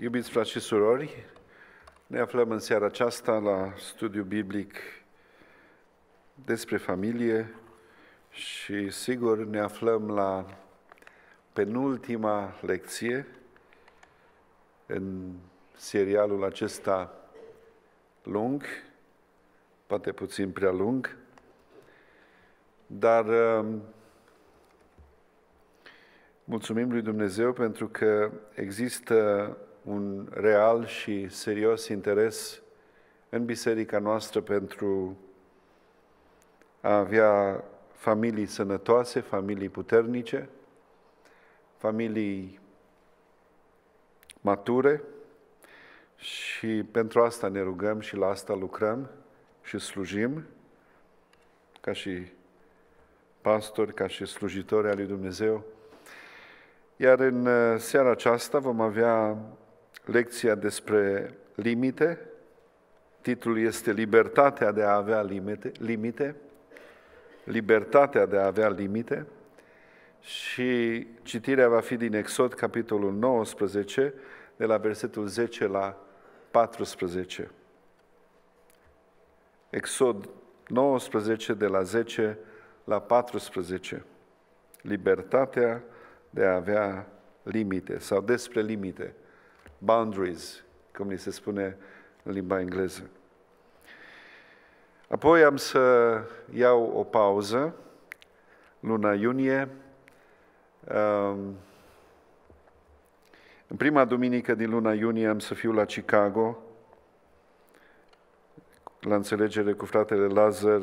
Iubiți frați și surori, ne aflăm în seara aceasta la studiu biblic despre familie și sigur ne aflăm la penultima lecție în serialul acesta lung, poate puțin prea lung, dar um, mulțumim lui Dumnezeu pentru că există un real și serios interes în biserica noastră pentru a avea familii sănătoase, familii puternice, familii mature și pentru asta ne rugăm și la asta lucrăm și slujim ca și pastori, ca și slujitori al lui Dumnezeu. Iar în uh, seara aceasta vom avea lecția despre limite. Titlul este Libertatea de a avea limite, limite. Libertatea de a avea limite. Și citirea va fi din Exod, capitolul 19, de la versetul 10 la 14. Exod 19, de la 10 la 14. Libertatea de a avea limite sau despre limite boundaries, cum ni se spune în limba engleză. Apoi am să iau o pauză, luna iunie. Um, în prima duminică din luna iunie am să fiu la Chicago, la înțelegere cu fratele Lazar,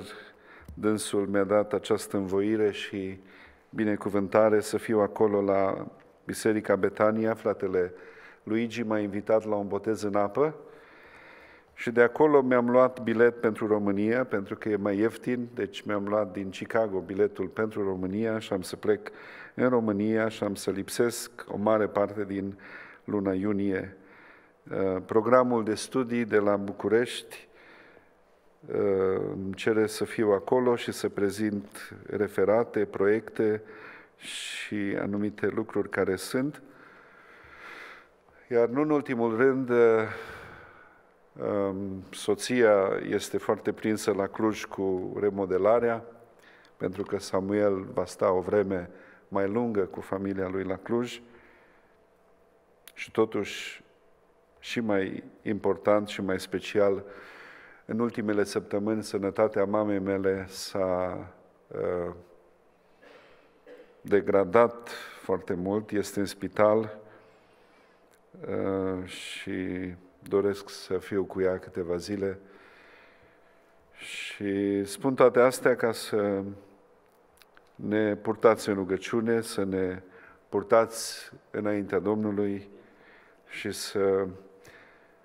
dânsul mi-a dat această învoire și binecuvântare să fiu acolo la Biserica Betania, fratele Luigi m-a invitat la un botez în apă și de acolo mi-am luat bilet pentru România, pentru că e mai ieftin, deci mi-am luat din Chicago biletul pentru România și am să plec în România și am să lipsesc o mare parte din luna iunie. Uh, programul de studii de la București uh, îmi cere să fiu acolo și să prezint referate, proiecte și anumite lucruri care sunt. Iar nu în ultimul rând, uh, um, soția este foarte prinsă la Cluj cu remodelarea, pentru că Samuel va sta o vreme mai lungă cu familia lui la Cluj și totuși și mai important și mai special, în ultimele săptămâni sănătatea mamei mele s-a uh, degradat foarte mult, este în spital, Uh, și doresc să fiu cu ea câteva zile. Și spun toate astea ca să ne purtați în rugăciune, să ne purtați înaintea Domnului și să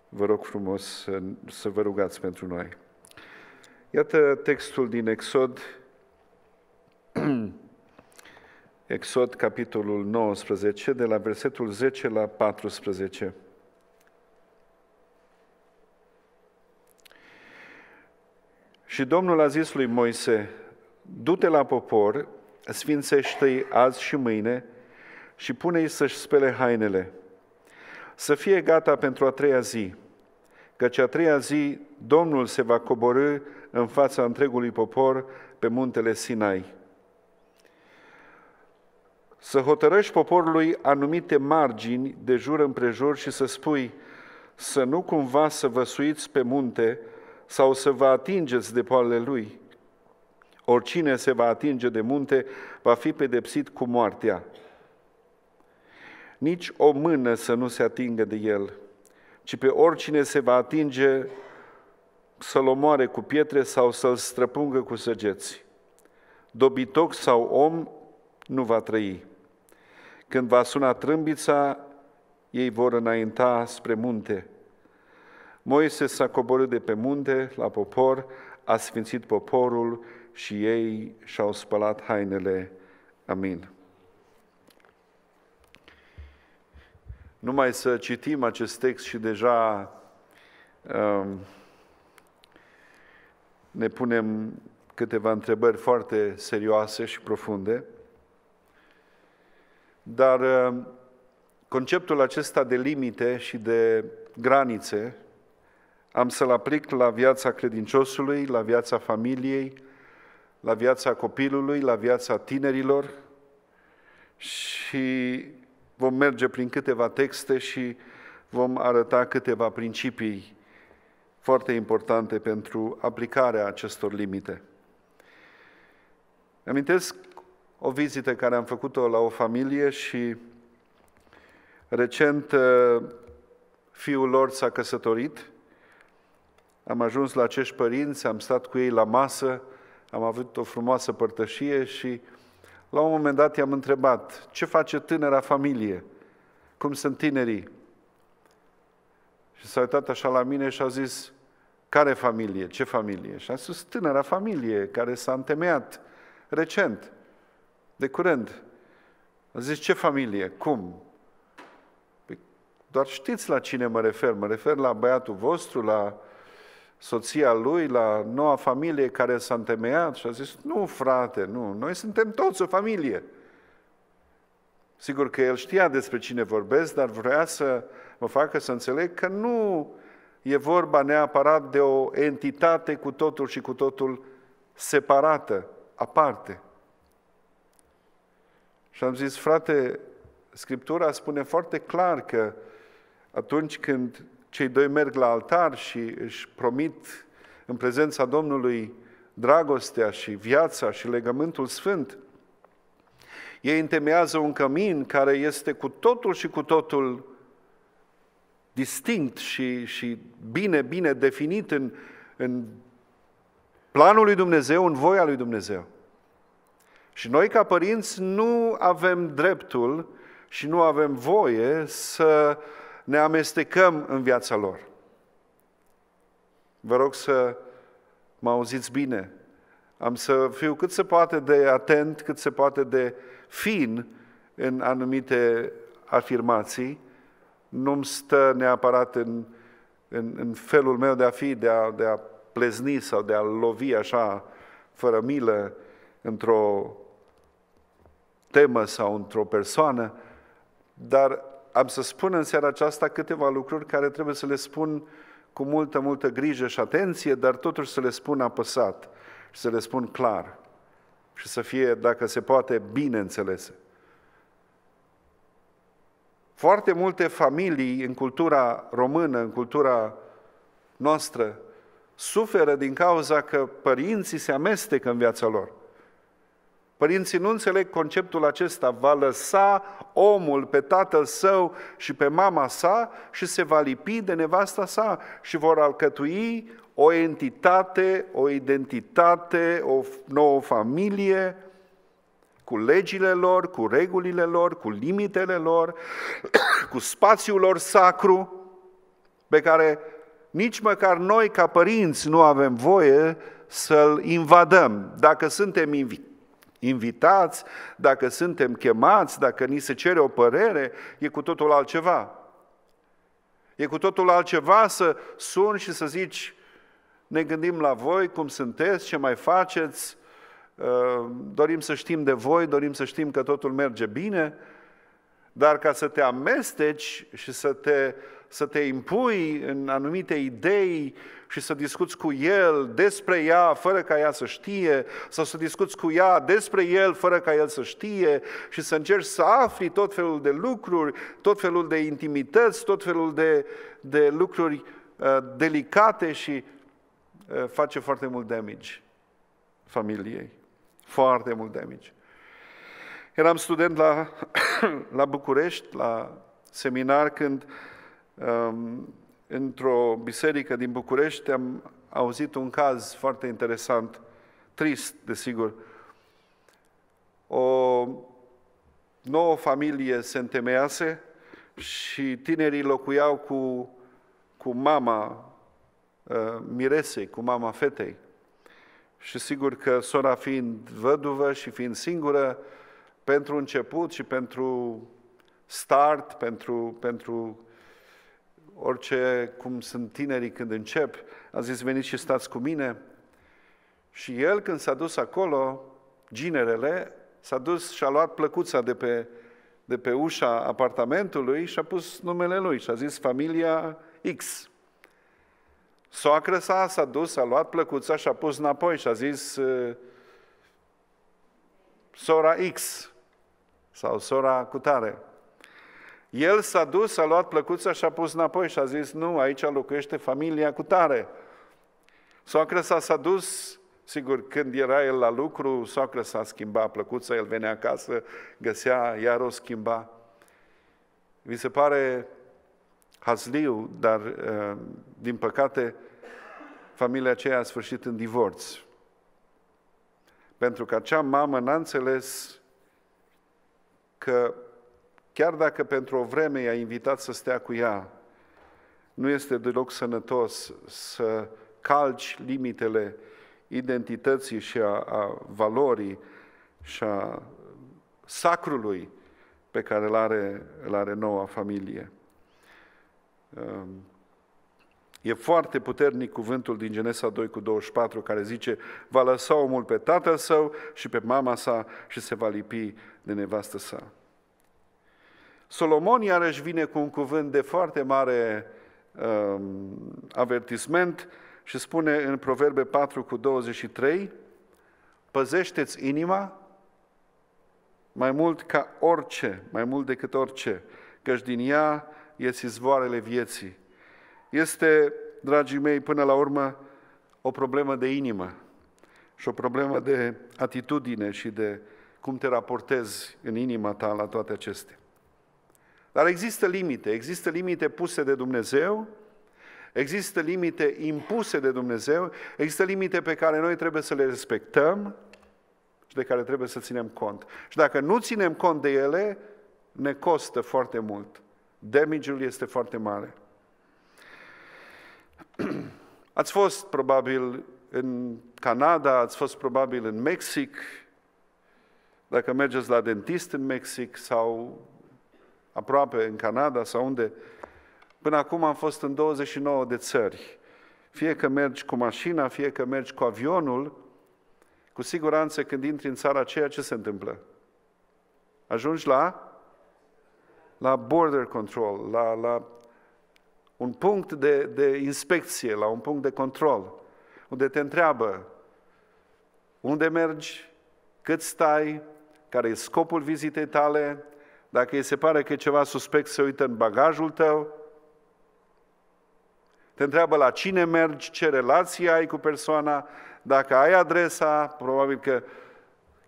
vă rog frumos să, să vă rugați pentru noi. Iată textul din Exod Exod, capitolul 19, de la versetul 10 la 14. Și Domnul a zis lui Moise, du-te la popor, sfințește-i azi și mâine și pune-i să-și spele hainele. Să fie gata pentru a treia zi, căci a treia zi Domnul se va coborâ în fața întregului popor pe muntele Sinai să hotărăști poporului anumite margini de jur împrejur și să spui să nu cumva să vă suiți pe munte sau să vă atingeți de poalele lui. Oricine se va atinge de munte va fi pedepsit cu moartea. Nici o mână să nu se atingă de el, ci pe oricine se va atinge să-l omoare cu pietre sau să-l străpungă cu săgeți. Dobitoc sau om nu va trăi. Când va suna trâmbița, ei vor înainta spre munte. Moise s-a coborât de pe munte la popor, a sfințit poporul și ei și-au spălat hainele. Amin. Numai să citim acest text și deja um, ne punem câteva întrebări foarte serioase și profunde. Dar uh, conceptul acesta de limite și de granițe am să-l aplic la viața credinciosului, la viața familiei, la viața copilului, la viața tinerilor și vom merge prin câteva texte și vom arăta câteva principii foarte importante pentru aplicarea acestor limite. Amintesc o vizită care am făcut-o la o familie și recent uh, fiul lor s-a căsătorit. Am ajuns la acești părinți, am stat cu ei la masă, am avut o frumoasă părtășie și la un moment dat i-am întrebat ce face tânăra familie, cum sunt tinerii. Și s-a uitat așa la mine și a zis, care familie, ce familie? Și a spus, tânăra familie care s-a întemeiat recent de curând. A zis, ce familie? Cum? Păi, doar știți la cine mă refer. Mă refer la băiatul vostru, la soția lui, la noua familie care s-a întemeiat și a zis, nu frate, nu, noi suntem toți o familie. Sigur că el știa despre cine vorbesc, dar vrea să mă facă să înțeleg că nu e vorba neapărat de o entitate cu totul și cu totul separată, aparte. Și am zis, frate, Scriptura spune foarte clar că atunci când cei doi merg la altar și își promit în prezența Domnului dragostea și viața și legământul sfânt, ei întemeiază un cămin care este cu totul și cu totul distinct și, și bine, bine definit în, în planul lui Dumnezeu, în voia lui Dumnezeu. Și noi, ca părinți, nu avem dreptul și nu avem voie să ne amestecăm în viața lor. Vă rog să mă auziți bine. Am să fiu cât se poate de atent, cât se poate de fin în anumite afirmații. Nu-mi stă neapărat în, în, în felul meu de a fi, de a, de a plezni sau de a lovi așa, fără milă, într-o temă sau într-o persoană, dar am să spun în seara aceasta câteva lucruri care trebuie să le spun cu multă, multă grijă și atenție, dar totuși să le spun apăsat și să le spun clar și să fie, dacă se poate, bine înțelese. Foarte multe familii în cultura română, în cultura noastră, suferă din cauza că părinții se amestecă în viața lor. Părinții nu înțeleg conceptul acesta, va lăsa omul pe tatăl său și pe mama sa și se va lipi de nevasta sa și vor alcătui o entitate, o identitate, o nouă familie, cu legile lor, cu regulile lor, cu limitele lor, cu spațiul lor sacru, pe care nici măcar noi, ca părinți, nu avem voie să-l invadăm. Dacă suntem invitați, invitați, dacă suntem chemați, dacă ni se cere o părere, e cu totul altceva. E cu totul altceva să suni și să zici, ne gândim la voi, cum sunteți, ce mai faceți, uh, dorim să știm de voi, dorim să știm că totul merge bine, dar ca să te amesteci și să te, să te impui în anumite idei, și să discuți cu el despre ea fără ca ea să știe, sau să discuți cu ea despre el fără ca el să știe și să încerci să afli tot felul de lucruri, tot felul de intimități, tot felul de, de lucruri uh, delicate și uh, face foarte mult damage familiei. Foarte mult damage. Eram student la, la București, la seminar, când um, într-o biserică din București am auzit un caz foarte interesant, trist, desigur. O nouă familie se întemeiase și tinerii locuiau cu, cu mama uh, ă, miresei, cu mama fetei. Și sigur că sora fiind văduvă și fiind singură, pentru început și pentru start, pentru, pentru orice cum sunt tinerii când încep, a zis veniți și stați cu mine. Și el când s-a dus acolo, ginerele, s-a dus și a luat plăcuța de pe, de pe ușa apartamentului și a pus numele lui și a zis familia X. Soacră sa s-a dus, a luat plăcuța și a pus înapoi și a zis sora X sau sora cutare. El s-a dus, a luat plăcuța și a pus înapoi și a zis, nu, aici locuiește familia cu tare. Soacră a s-a dus, sigur, când era el la lucru, soacră s-a schimbat plăcuța, el venea acasă, găsea, iar o schimba. Vi se pare hazliu, dar uh, din păcate familia aceea a sfârșit în divorț. Pentru că acea mamă n-a înțeles că chiar dacă pentru o vreme i-a invitat să stea cu ea, nu este deloc sănătos să calci limitele identității și a, a valorii și a sacrului pe care îl are, îl are noua familie. Um, e foarte puternic cuvântul din Genesa 2 cu 24 care zice va lăsa omul pe tatăl său și pe mama sa și se va lipi de nevastă sa. Solomon iarăși vine cu un cuvânt de foarte mare um, avertisment și spune în Proverbe 4 cu 23, păzește-ți inima mai mult ca orice, mai mult decât orice, căci din ea ies izvoarele vieții. Este, dragii mei, până la urmă, o problemă de inimă și o problemă de atitudine și de cum te raportezi în inima ta la toate acestea. Dar există limite, există limite puse de Dumnezeu, există limite impuse de Dumnezeu, există limite pe care noi trebuie să le respectăm și de care trebuie să ținem cont. Și dacă nu ținem cont de ele, ne costă foarte mult. Damage-ul este foarte mare. Ați fost probabil în Canada, ați fost probabil în Mexic, dacă mergeți la dentist în Mexic sau aproape în Canada sau unde. Până acum am fost în 29 de țări. Fie că mergi cu mașina, fie că mergi cu avionul, cu siguranță când intri în țara aceea, ce se întâmplă? Ajungi la la border control, la, la un punct de, de inspecție, la un punct de control, unde te întreabă unde mergi, cât stai, care e scopul vizitei tale, dacă îi se pare că e ceva suspect, se uită în bagajul tău. Te întreabă la cine mergi, ce relație ai cu persoana, dacă ai adresa, probabil că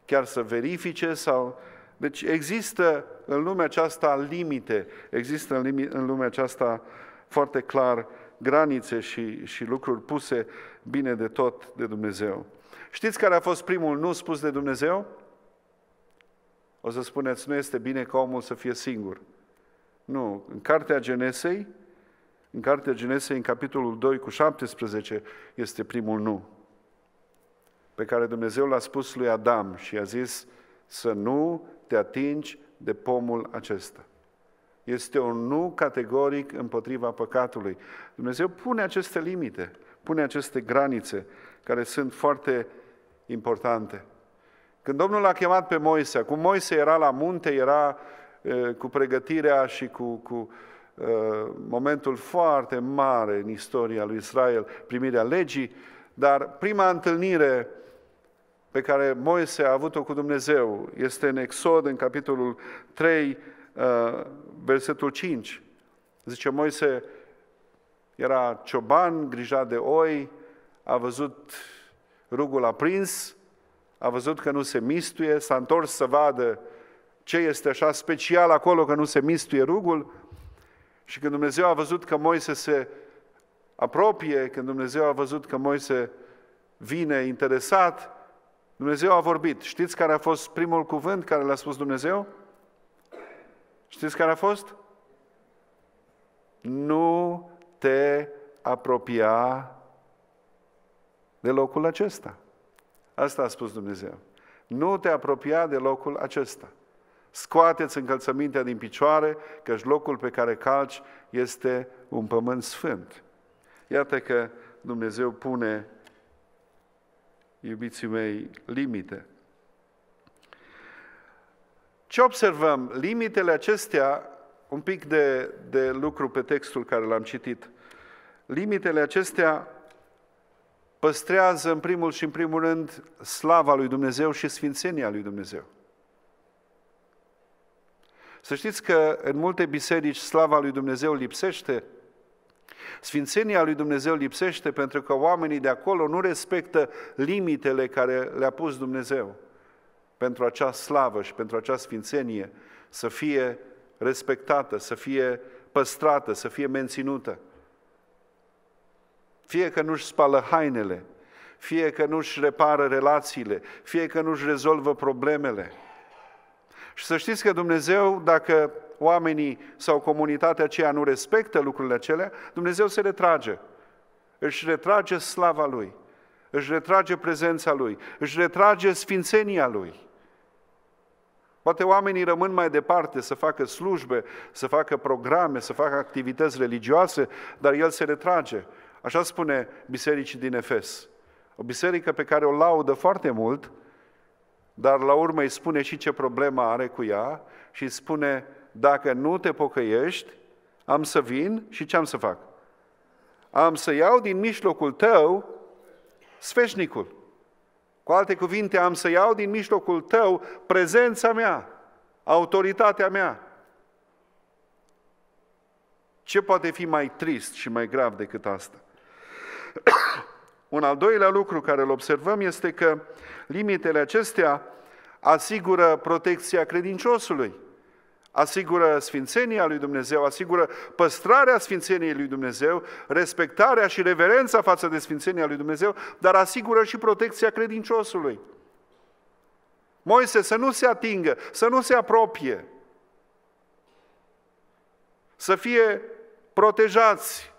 chiar să verifice sau... Deci există în lumea aceasta limite, există în, limi, în lumea aceasta foarte clar granițe și, și lucruri puse bine de tot de Dumnezeu. Știți care a fost primul nu spus de Dumnezeu? O să spuneți, nu este bine ca omul să fie singur. Nu, în Cartea Genesei, în Cartea Genesei, în capitolul 2 cu 17, este primul nu. Pe care Dumnezeu l-a spus lui Adam și i-a zis să nu te atingi de pomul acesta. Este un nu categoric împotriva păcatului. Dumnezeu pune aceste limite, pune aceste granițe care sunt foarte importante. Când Domnul l-a chemat pe Moise, cum Moise era la munte, era cu pregătirea și cu, cu uh, momentul foarte mare în istoria lui Israel, primirea legii, dar prima întâlnire pe care Moise a avut-o cu Dumnezeu este în Exod, în capitolul 3, uh, versetul 5. Zice Moise, era cioban, grijat de oi, a văzut rugul aprins, a văzut că nu se mistuie, s-a întors să vadă ce este așa special acolo că nu se mistuie rugul și când Dumnezeu a văzut că Moise se apropie, când Dumnezeu a văzut că Moise vine interesat, Dumnezeu a vorbit. Știți care a fost primul cuvânt care l-a spus Dumnezeu? Știți care a fost? Nu te apropia de locul acesta. Asta a spus Dumnezeu. Nu te apropia de locul acesta. Scoateți încălțămintea din picioare, căci locul pe care calci este un pământ sfânt. Iată că Dumnezeu pune, iubiții mei, limite. Ce observăm? Limitele acestea, un pic de, de lucru pe textul care l-am citit, limitele acestea păstrează în primul și în primul rând slava lui Dumnezeu și sfințenia lui Dumnezeu. Să știți că în multe biserici slava lui Dumnezeu lipsește, sfințenia lui Dumnezeu lipsește pentru că oamenii de acolo nu respectă limitele care le-a pus Dumnezeu pentru acea slavă și pentru acea sfințenie să fie respectată, să fie păstrată, să fie menținută. Fie că nu-și spală hainele, fie că nu-și repară relațiile, fie că nu-și rezolvă problemele. Și să știți că Dumnezeu, dacă oamenii sau comunitatea aceea nu respectă lucrurile acelea, Dumnezeu se retrage. Își retrage slava Lui, își retrage prezența Lui, își retrage sfințenia Lui. Poate oamenii rămân mai departe să facă slujbe, să facă programe, să facă activități religioase, dar El se retrage Așa spune bisericii din Efes. O biserică pe care o laudă foarte mult, dar la urmă îi spune și ce problemă are cu ea și îi spune, dacă nu te pocăiești, am să vin și ce am să fac? Am să iau din mijlocul tău sfeșnicul. Cu alte cuvinte, am să iau din mijlocul tău prezența mea, autoritatea mea. Ce poate fi mai trist și mai grav decât asta? Un al doilea lucru care îl observăm este că limitele acestea asigură protecția credinciosului, asigură sfințenia lui Dumnezeu, asigură păstrarea sfințeniei lui Dumnezeu, respectarea și reverența față de sfințenia lui Dumnezeu, dar asigură și protecția credinciosului. Moise să nu se atingă, să nu se apropie, să fie protejați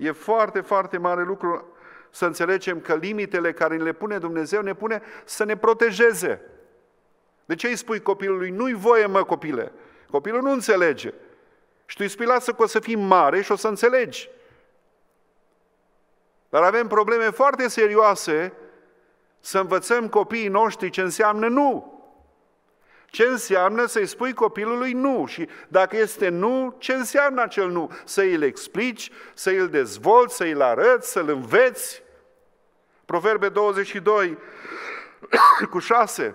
E foarte, foarte mare lucru să înțelegem că limitele care le pune Dumnezeu ne pune să ne protejeze. De ce îi spui copilului, nu-i voie mă copile? Copilul nu înțelege. Și tu îi spui, lasă că o să fii mare și o să înțelegi. Dar avem probleme foarte serioase să învățăm copiii noștri ce înseamnă nu. Ce înseamnă să-i spui copilului nu? Și dacă este nu, ce înseamnă acel nu? Să îl explici, să îl dezvolți, să îl arăți, să-l înveți. Proverbe 22 cu 6.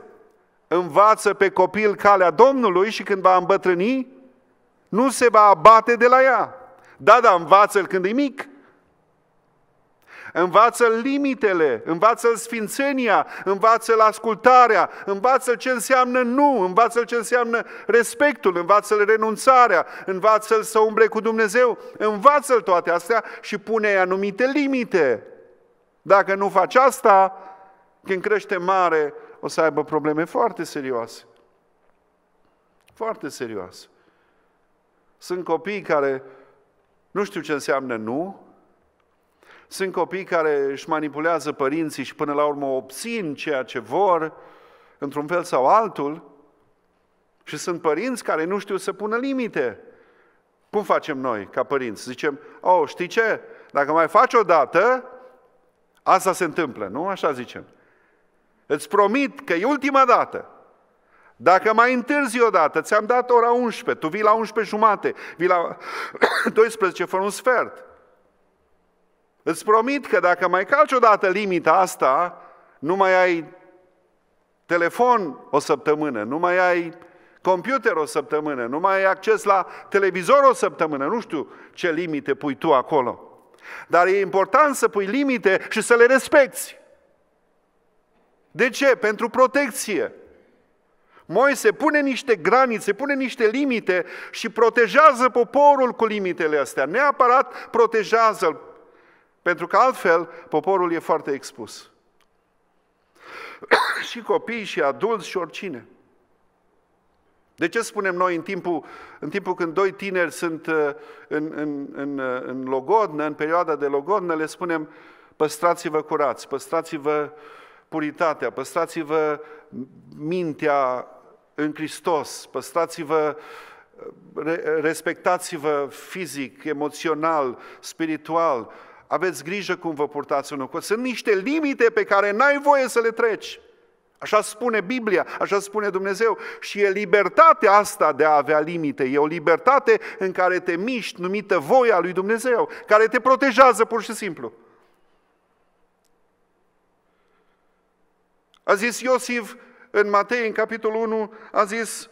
Învață pe copil calea Domnului și când va îmbătrâni, nu se va abate de la ea. Da, da, învață-l când e mic, învață limitele, învață sfințenia, învață ascultarea, învață ce înseamnă nu, învață ce înseamnă respectul, învață renunțarea, învață să umble cu Dumnezeu, învață toate astea și pune anumite limite. Dacă nu faci asta, când crește mare, o să aibă probleme foarte serioase. Foarte serioase. Sunt copii care nu știu ce înseamnă nu, sunt copii care își manipulează părinții și până la urmă obțin ceea ce vor, într-un fel sau altul, și sunt părinți care nu știu să pună limite. Cum facem noi, ca părinți? Zicem, oh, știi ce? Dacă mai faci o dată, asta se întâmplă, nu? Așa zicem. Îți promit că e ultima dată. Dacă mai întârzi dată, ți-am dat ora 11, tu vii la 11 jumate, vii la 12 fără un sfert. Îți promit că dacă mai calci odată limita asta, nu mai ai telefon o săptămână, nu mai ai computer o săptămână, nu mai ai acces la televizor o săptămână, nu știu ce limite pui tu acolo. Dar e important să pui limite și să le respecti. De ce? Pentru protecție. Moise pune niște granițe, pune niște limite și protejează poporul cu limitele astea. Neapărat protejează-l, pentru că altfel poporul e foarte expus. și copii, și adulți, și oricine. De ce spunem noi în timpul, în timpul când doi tineri sunt uh, în, în, în, uh, în logodnă, în perioada de logodnă, le spunem păstrați-vă curați, păstrați-vă puritatea, păstrați-vă mintea în Hristos, păstrați-vă, uh, respectați-vă fizic, emoțional, spiritual, aveți grijă cum vă purtați unul cu Sunt niște limite pe care n-ai voie să le treci. Așa spune Biblia, așa spune Dumnezeu. Și e libertatea asta de a avea limite. E o libertate în care te miști, numită voia lui Dumnezeu, care te protejează pur și simplu. A zis Iosif în Matei, în capitolul 1, a zis,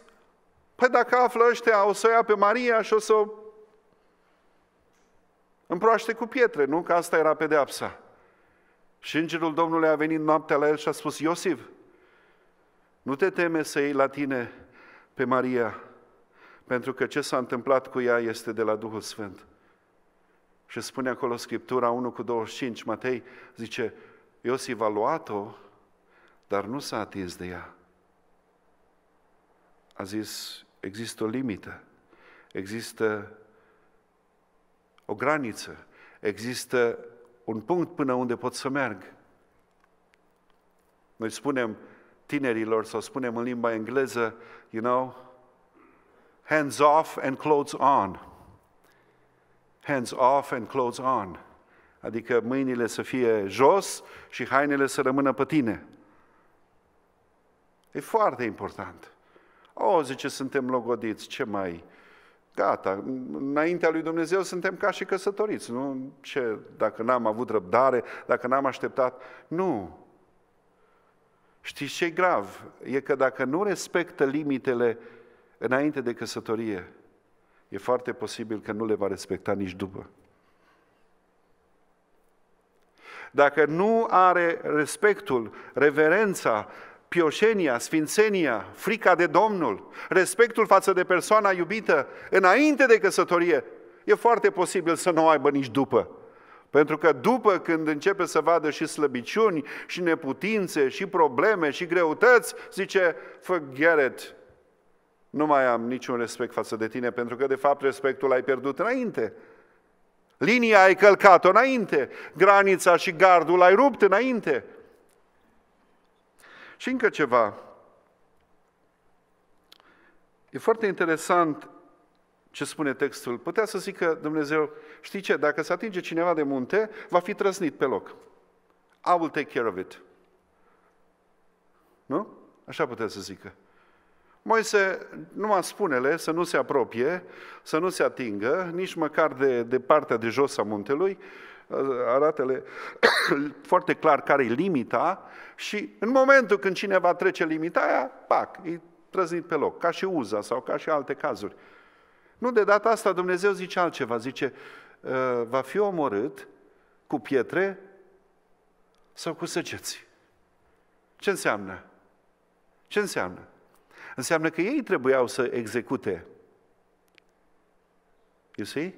păi dacă află ăștia, o să o ia pe Maria și o să o Împroaște cu pietre, nu? Că asta era pedeapsa. Și îngerul Domnului a venit noaptea la el și a spus, Iosif, nu te teme să iei la tine pe Maria, pentru că ce s-a întâmplat cu ea este de la Duhul Sfânt. Și spune acolo Scriptura 1 cu 25, Matei zice, Iosif a luat-o, dar nu s-a atins de ea. A zis, există o limită, există o graniță, există un punct până unde pot să merg. Noi spunem tinerilor sau spunem în limba engleză, you know, hands off and clothes on. Hands off and clothes on. Adică mâinile să fie jos și hainele să rămână pe tine. E foarte important. O, zice, suntem logodiți, ce mai Gata, înaintea lui Dumnezeu suntem ca și căsătoriți, nu ce dacă n-am avut răbdare, dacă n-am așteptat. Nu. Știți ce e grav? E că dacă nu respectă limitele înainte de căsătorie, e foarte posibil că nu le va respecta nici după. Dacă nu are respectul, reverența pioșenia, sfințenia, frica de Domnul, respectul față de persoana iubită, înainte de căsătorie, e foarte posibil să nu o aibă nici după. Pentru că după când începe să vadă și slăbiciuni, și neputințe, și probleme, și greutăți, zice, forget it, nu mai am niciun respect față de tine, pentru că de fapt respectul ai pierdut înainte. Linia ai călcat-o înainte, granița și gardul ai rupt înainte. Și încă ceva. E foarte interesant ce spune textul. Putea să zică Dumnezeu, știi ce, dacă se atinge cineva de munte, va fi trăsnit pe loc. I will take care of it. Nu? Așa putea să zică. Moise numai spune-le să nu se apropie, să nu se atingă, nici măcar de, de partea de jos a muntelui arată foarte clar care e limita și în momentul când cineva trece limita aia, pac, e trăznit pe loc, ca și Uza sau ca și alte cazuri. Nu, de data asta Dumnezeu zice altceva, zice, ă, va fi omorât cu pietre sau cu săgeți. Ce înseamnă? Ce înseamnă? Înseamnă că ei trebuiau să execute. You see?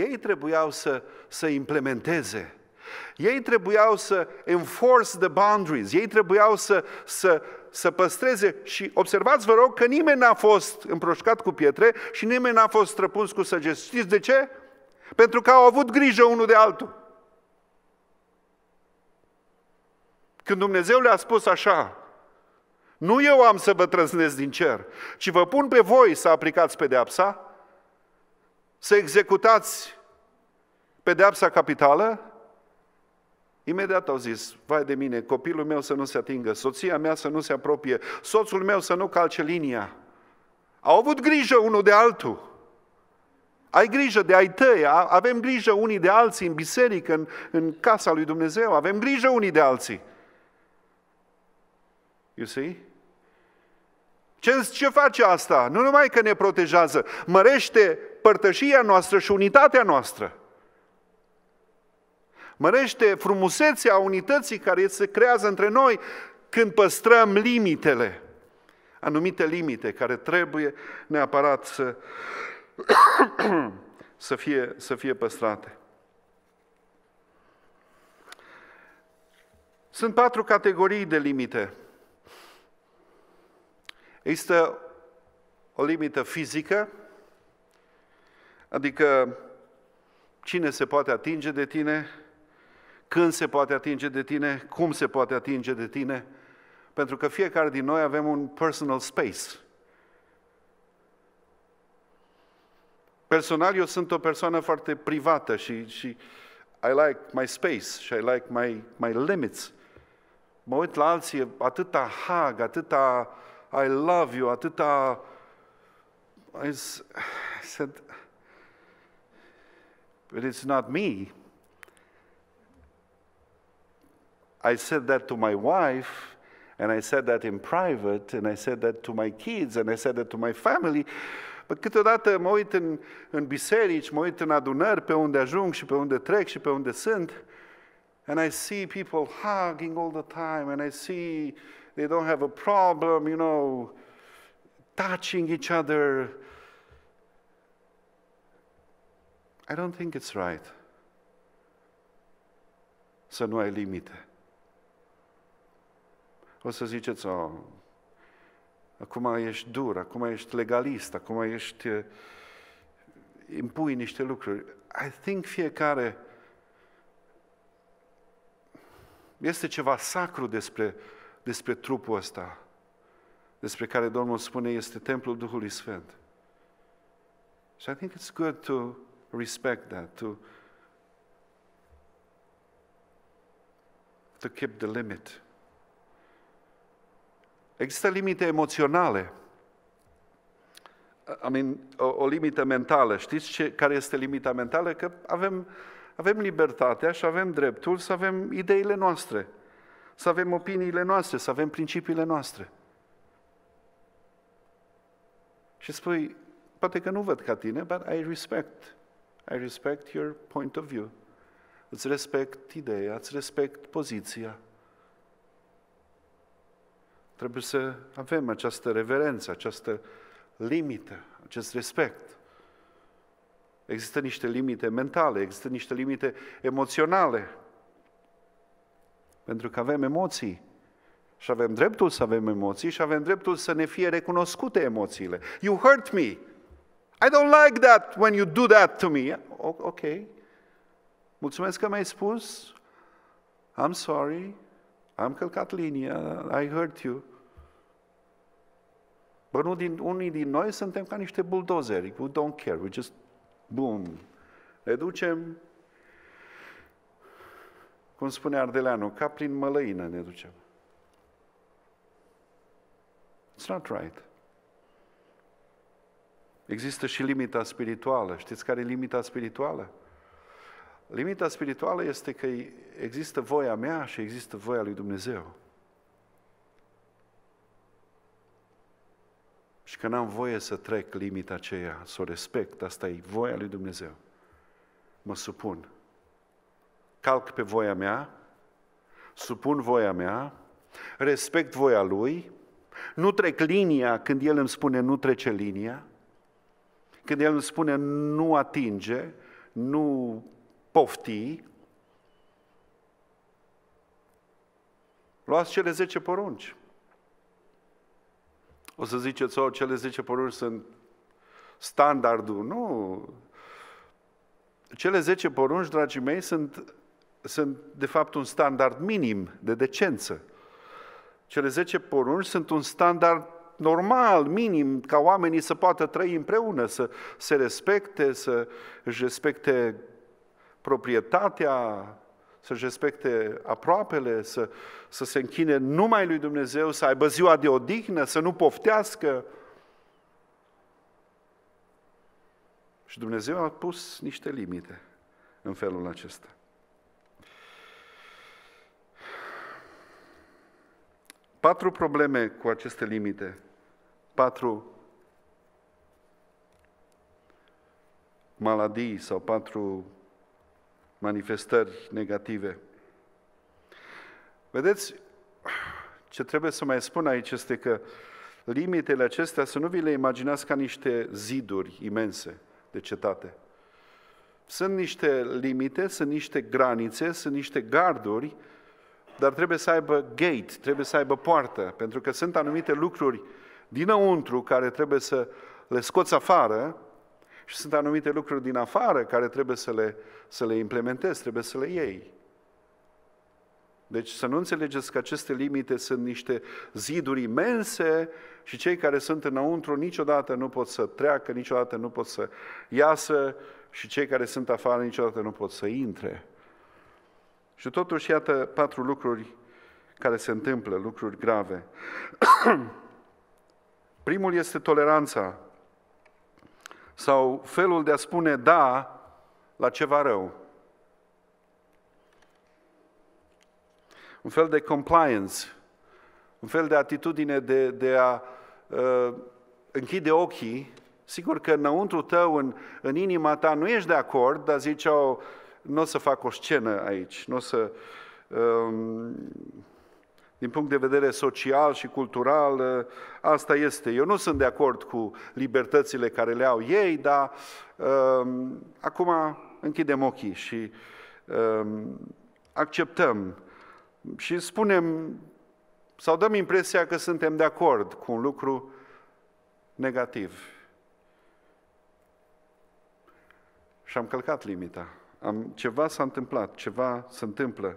Ei trebuiau să, să implementeze. Ei trebuiau să enforce the boundaries. Ei trebuiau să, să, să păstreze. Și observați, vă rog, că nimeni n-a fost împroșcat cu pietre și nimeni n-a fost străpuns cu săgeți. Știți de ce? Pentru că au avut grijă unul de altul. Când Dumnezeu le-a spus așa, nu eu am să vă trăznesc din cer, ci vă pun pe voi să aplicați pedeapsa, să executați pedeapsa capitală? Imediat au zis, vai de mine, copilul meu să nu se atingă, soția mea să nu se apropie, soțul meu să nu calce linia. Au avut grijă unul de altul. Ai grijă de ai tăi, avem grijă unii de alții în biserică, în, în casa lui Dumnezeu, avem grijă unii de alții. You see? Ce, ce face asta? Nu numai că ne protejează, mărește părtășia noastră și unitatea noastră. Mărește frumusețea unității care se creează între noi când păstrăm limitele. Anumite limite care trebuie neapărat să, să, fie, să fie păstrate. Sunt patru categorii de limite. Există o limită fizică, Adică cine se poate atinge de tine, când se poate atinge de tine, cum se poate atinge de tine, pentru că fiecare din noi avem un personal space. Personal, eu sunt o persoană foarte privată și, și I like my space și I like my, my limits. Mă uit la alții, atâta hag, atâta I love you, atâta... I said, But it's not me. I said that to my wife, and I said that in private, and I said that to my kids, and I said that to my family. But câteodată mă uit în, în biserici, mă uit în adunări, pe unde ajung și pe unde trec și pe unde sunt, and I see people hugging all the time, and I see they don't have a problem, you know, touching each other, I don't think it's right să nu ai limite. O să ziceți, oh, acum ești dur, acum ești legalist, acum ești, uh, impui niște lucruri. I think fiecare este ceva sacru despre, despre trupul ăsta, despre care Domnul spune este templul Duhului Sfânt. Și I think it's good to respect that, to, to keep the limit. Există limite emoționale. I mean, o, o limită mentală. Știți ce, care este limita mentală? Că avem, avem libertatea și avem dreptul să avem ideile noastre, să avem opiniile noastre, să avem principiile noastre. Și spui, poate că nu văd ca tine, but I respect I respect your point of view. Îți respect ideea, îți respect poziția. Trebuie să avem această reverență, această limită, acest respect. Există niște limite mentale, există niște limite emoționale. Pentru că avem emoții și avem dreptul să avem emoții și avem dreptul să ne fie recunoscute emoțiile. You hurt me! I don't like that when you do that to me. Ok. Mulțumesc că mi-ai spus. I'm sorry. Am călcat linia. I hurt you. Bă, nu din, unii din noi suntem ca niște buldozeri. We don't care. We just, boom. Ne ducem, cum spune Ardeleanu, ca prin mălăină ne ducem. It's not right. Există și limita spirituală. Știți care e limita spirituală? Limita spirituală este că există voia mea și există voia lui Dumnezeu. Și că n-am voie să trec limita aceea, să o respect, asta e voia lui Dumnezeu. Mă supun. Calc pe voia mea, supun voia mea, respect voia lui, nu trec linia când el îmi spune nu trece linia, când el spune nu atinge, nu pofti, luați cele 10 porunci. O să ziceți, oh, cele 10 porunci sunt standardul. Nu. Cele 10 porunci, dragii mei, sunt, sunt de fapt un standard minim de decență. Cele 10 porunci sunt un standard normal, minim, ca oamenii să poată trăi împreună, să se respecte, să își respecte proprietatea, să-și respecte aproapele, să, să se închine numai lui Dumnezeu, să aibă ziua de odihnă, să nu poftească. Și Dumnezeu a pus niște limite în felul acesta. Patru probleme cu aceste limite. Patru maladii sau patru manifestări negative. Vedeți, ce trebuie să mai spun aici este că limitele acestea să nu vi le imaginați ca niște ziduri imense de cetate. Sunt niște limite, sunt niște granițe, sunt niște garduri dar trebuie să aibă gate, trebuie să aibă poartă, pentru că sunt anumite lucruri dinăuntru care trebuie să le scoți afară și sunt anumite lucruri din afară care trebuie să le, să le implementezi, trebuie să le iei. Deci să nu înțelegeți că aceste limite sunt niște ziduri imense și cei care sunt înăuntru niciodată nu pot să treacă, niciodată nu pot să iasă și cei care sunt afară niciodată nu pot să intre. Și totuși, iată patru lucruri care se întâmplă, lucruri grave. Primul este toleranța sau felul de a spune da la ceva rău. Un fel de compliance, un fel de atitudine de, de a uh, închide ochii. Sigur că înăuntru tău, în, în inima ta, nu ești de acord, dar zici, oh, nu o să fac o scenă aici, nu o să... Um, din punct de vedere social și cultural, uh, asta este. Eu nu sunt de acord cu libertățile care le au ei, dar um, acum închidem ochii și um, acceptăm și spunem sau dăm impresia că suntem de acord cu un lucru negativ. Și am călcat limita. Am, ceva s-a întâmplat, ceva se întâmplă.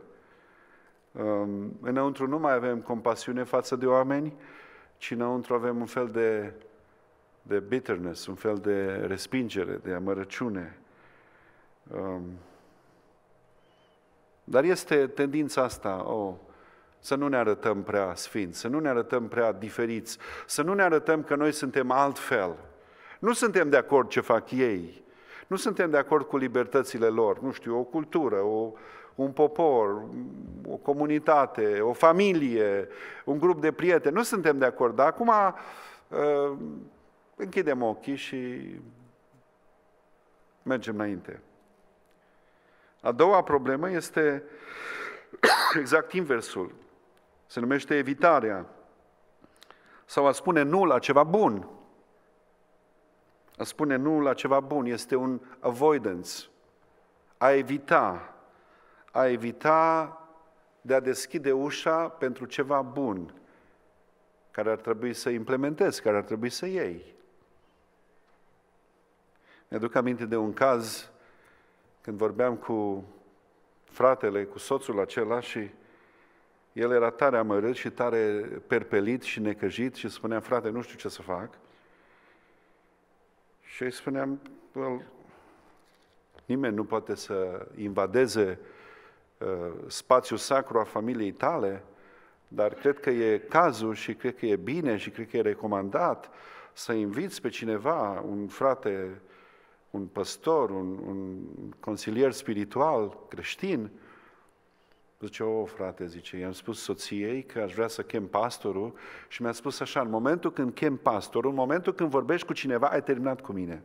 Um, înăuntru nu mai avem compasiune față de oameni, ci înăuntru avem un fel de, de bitterness, un fel de respingere, de amărăciune. Um, dar este tendința asta, oh, să nu ne arătăm prea sfinți, să nu ne arătăm prea diferiți, să nu ne arătăm că noi suntem altfel. Nu suntem de acord ce fac ei, nu suntem de acord cu libertățile lor, nu știu, o cultură, o, un popor, o comunitate, o familie, un grup de prieteni. Nu suntem de acord, dar acum uh, închidem ochii și mergem înainte. A doua problemă este exact inversul. Se numește evitarea. Sau a spune nu la ceva bun a spune nu la ceva bun este un avoidance, a evita, a evita de a deschide ușa pentru ceva bun care ar trebui să implementezi, care ar trebui să iei. Mi-aduc aminte de un caz când vorbeam cu fratele, cu soțul acela și el era tare amărât și tare perpelit și necăjit și spunea, frate, nu știu ce să fac. Și îi spuneam, well, nimeni nu poate să invadeze uh, spațiul sacru a familiei tale, dar cred că e cazul și cred că e bine și cred că e recomandat să inviți pe cineva, un frate, un păstor, un, un consilier spiritual creștin, Zice, o, frate, zice, i-am spus soției că aș vrea să chem pastorul și mi-a spus așa, în momentul când chem pastorul, în momentul când vorbești cu cineva, ai terminat cu mine.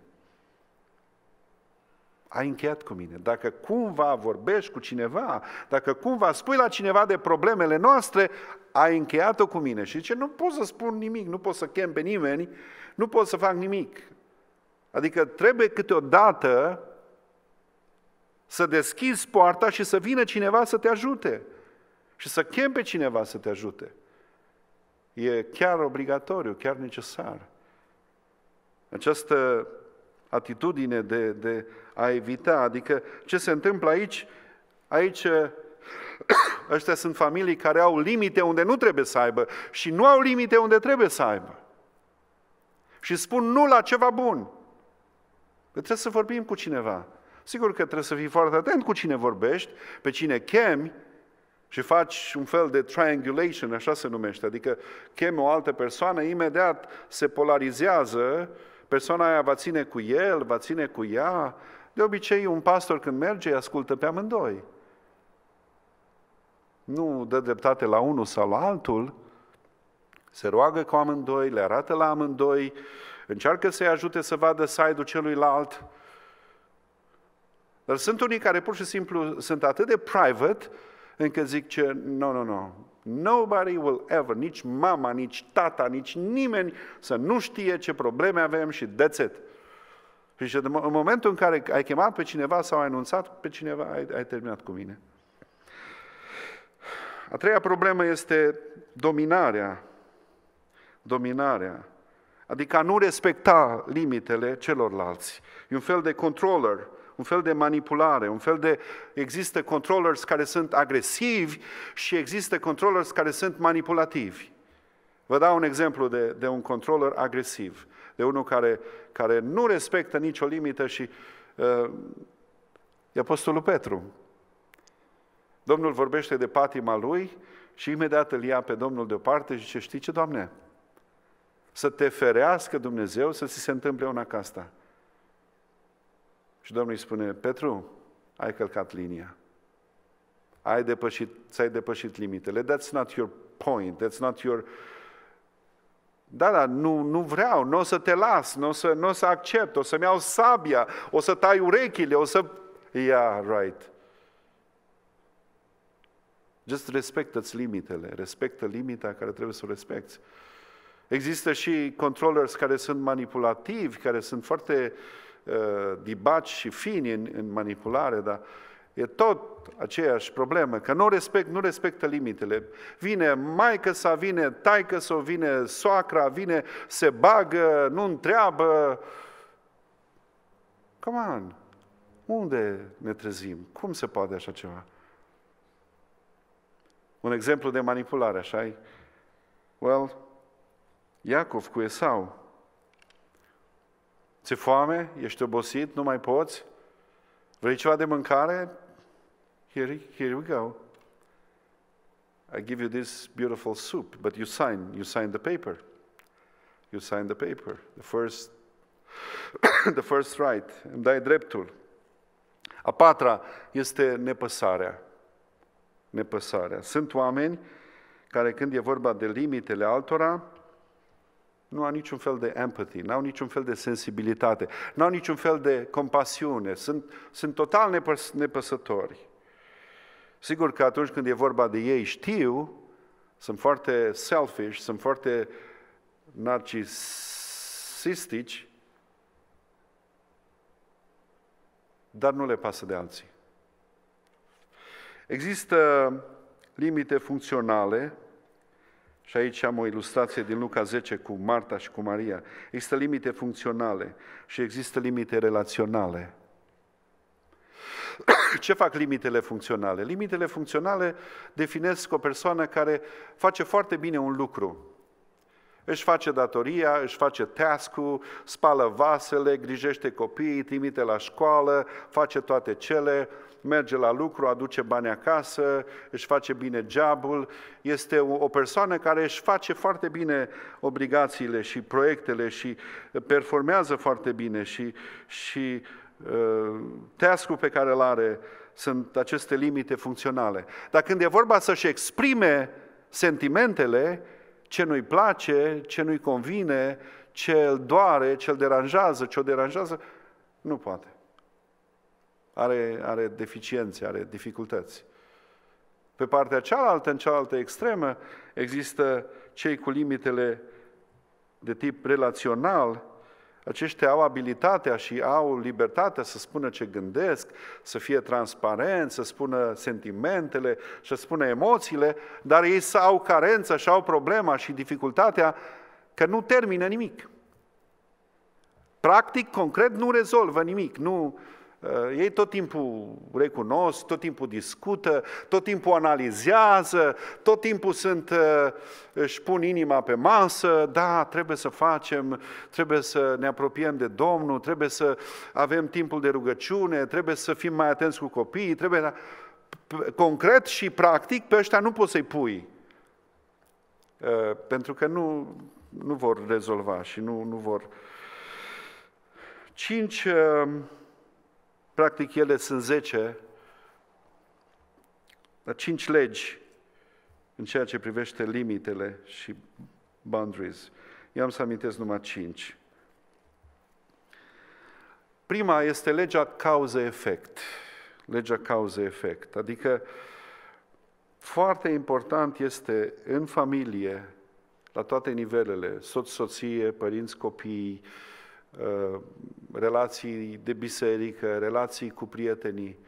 Ai încheiat cu mine. Dacă cumva vorbești cu cineva, dacă cumva spui la cineva de problemele noastre, ai încheiat-o cu mine. Și zice, nu pot să spun nimic, nu pot să chem pe nimeni, nu pot să fac nimic. Adică trebuie câteodată să deschizi poarta și să vină cineva să te ajute și să chem pe cineva să te ajute. E chiar obligatoriu, chiar necesar. Această atitudine de, de a evita, adică ce se întâmplă aici, aici ăștia sunt familii care au limite unde nu trebuie să aibă și nu au limite unde trebuie să aibă. Și spun nu la ceva bun. Că păi trebuie să vorbim cu cineva. Sigur că trebuie să fii foarte atent cu cine vorbești, pe cine chemi și faci un fel de triangulation, așa se numește, adică chemi o altă persoană, imediat se polarizează, persoana aia va ține cu el, va ține cu ea. De obicei, un pastor când merge, îi ascultă pe amândoi. Nu dă dreptate la unul sau la altul, se roagă cu amândoi, le arată la amândoi, încearcă să-i ajute să vadă side-ul celuilalt, dar sunt unii care pur și simplu sunt atât de private încât zic ce, no, no, no, nobody will ever, nici mama, nici tata, nici nimeni să nu știe ce probleme avem și that's it. Și în momentul în care ai chemat pe cineva sau ai anunțat pe cineva, ai, ai terminat cu mine. A treia problemă este dominarea. Dominarea. Adică a nu respecta limitele celorlalți. E un fel de controller un fel de manipulare, un fel de... Există controllers care sunt agresivi și există controllers care sunt manipulativi. Vă dau un exemplu de, de un controller agresiv, de unul care, care nu respectă nicio limită și uh, e Apostolul Petru. Domnul vorbește de patima lui și imediat îl ia pe Domnul deoparte și zice, știi ce, Doamne? Să te ferească Dumnezeu să ți se întâmple una ca asta. Și Domnul îi spune, Petru, ai călcat linia. Ai depășit, ți-ai depășit limitele. That's not your point, that's not your... Da, da, nu, nu vreau, nu o să te las, nu o să, nu o să accept, o să-mi iau sabia, o să tai urechile, o să... Yeah, right. Just respectă-ți limitele, respectă limita care trebuie să o respecti. Există și controllers care sunt manipulativi, care sunt foarte uh, Uh, dibaci și fini în, în manipulare, dar e tot aceeași problemă, că nu, respect, nu respectă limitele. Vine maică să vine taică să vine soacra, vine, se bagă, nu întreabă. Come on, unde ne trezim? Cum se poate așa ceva? Un exemplu de manipulare, așa -i? Well, Iacov cu Esau, Ți-e foame? Ești obosit? Nu mai poți? Vrei ceva de mâncare? Here, here we go. I give you this beautiful soup, but you sign, you sign the paper. You sign the paper, the first, the first right, îmi dai dreptul. A patra este nepăsarea. Nepăsarea. Sunt oameni care când e vorba de limitele altora, nu au niciun fel de empathy, nu au niciun fel de sensibilitate, nu au niciun fel de compasiune, sunt, sunt total nepăs, nepăsători. Sigur că atunci când e vorba de ei știu, sunt foarte selfish, sunt foarte narcisistici, dar nu le pasă de alții. Există limite funcționale și aici am o ilustrație din Luca 10 cu Marta și cu Maria. Există limite funcționale și există limite relaționale. Ce fac limitele funcționale? Limitele funcționale definesc o persoană care face foarte bine un lucru, își face datoria, își face task spală vasele, grijește copiii, trimite la școală, face toate cele, merge la lucru, aduce bani acasă, își face bine geabul. Este o persoană care își face foarte bine obligațiile și proiectele și uh, performează foarte bine și, și uh, task pe care îl are sunt aceste limite funcționale. Dar când e vorba să-și exprime sentimentele, ce nu-i place, ce nu-i convine, ce îl doare, ce îl deranjează, ce o deranjează. Nu poate. Are, are deficiențe, are dificultăți. Pe partea cealaltă, în cealaltă extremă, există cei cu limitele de tip relațional, aceștia au abilitatea și au libertatea să spună ce gândesc, să fie transparent, să spună sentimentele, să spună emoțiile, dar ei au carență și au problema și dificultatea că nu termină nimic. Practic, concret, nu rezolvă nimic, nu, Eh, ei tot timpul recunosc, tot timpul discută, tot timpul analizează, tot timpul sunt, eh, își pun inima pe masă, da, trebuie să facem, trebuie să ne apropiem de Domnul, trebuie să avem timpul de rugăciune, trebuie să fim mai atenți cu copiii, trebuie... Da. Concret și practic, pe ăștia nu poți să-i pui. Eh, pentru că nu, nu vor rezolva și nu, nu vor... Cinci... Practic ele sunt 10, dar 5 legi în ceea ce privește limitele și boundaries. Eu am să amintesc numai 5. Prima este legea cauză-efect. Legea cauză-efect. Adică foarte important este în familie, la toate nivelele, soț-soție, părinți-copii, uh, Uh, relații de biserică, relații cu prietenii,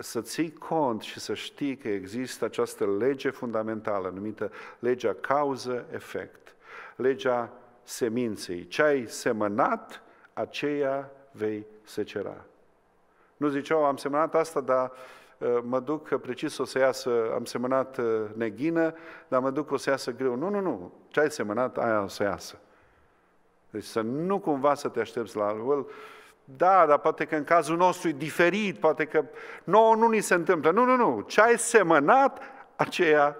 să ții cont și să știi că există această lege fundamentală numită legea cauză-efect, legea seminței. Ce ai semănat, aceea vei secera. Nu ziceau, oh, am semănat asta, dar uh, mă duc că precis o să iasă, am semănat uh, neghină, dar mă duc că o să iasă greu. Nu, nu, nu, ce ai semănat, aia o să iasă. Deci să nu cumva să te aștepți la el. Da, dar poate că în cazul nostru e diferit, poate că nouă nu ni se întâmplă. Nu, nu, nu. Ce ai semănat, aceea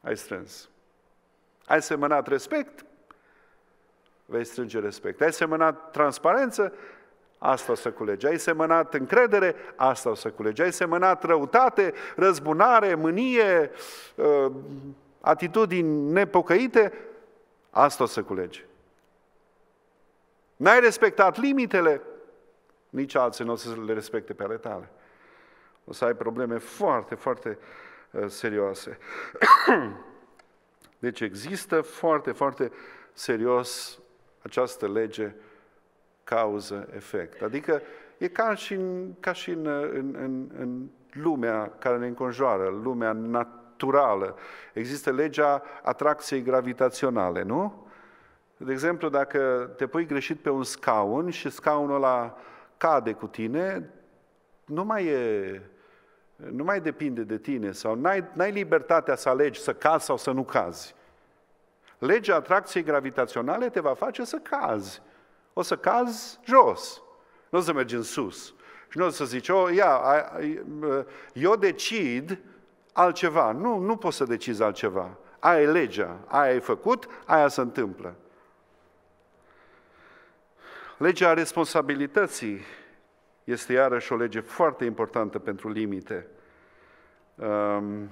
ai strâns. Ai semănat respect, vei strânge respect. Ai semănat transparență, asta o să culegi. Ai semănat încredere, asta o să culegi. Ai semănat răutate, răzbunare, mânie, ă, atitudini nepocăite, asta o să culegi. N-ai respectat limitele, nici alții nu o să le respecte pe ale tale. O să ai probleme foarte, foarte uh, serioase. deci există foarte, foarte serios această lege cauză-efect. Adică e ca și, în, ca și în, uh, în, în, în lumea care ne înconjoară, lumea naturală. Există legea atracției gravitaționale, nu? De exemplu, dacă te pui greșit pe un scaun și scaunul ăla cade cu tine, nu mai e nu mai depinde de tine sau n-ai, n-ai libertatea să alegi să cazi sau să nu cazi. Legea atracției gravitaționale te va face să cazi. O să cazi jos. Nu o să mergi în sus. Și nu o să zici, oh, ia, eu decid altceva. Nu, nu poți să decizi altceva. Aia e legea, aia ai făcut, aia se întâmplă. Legea responsabilității este iarăși o lege foarte importantă pentru limite. Um,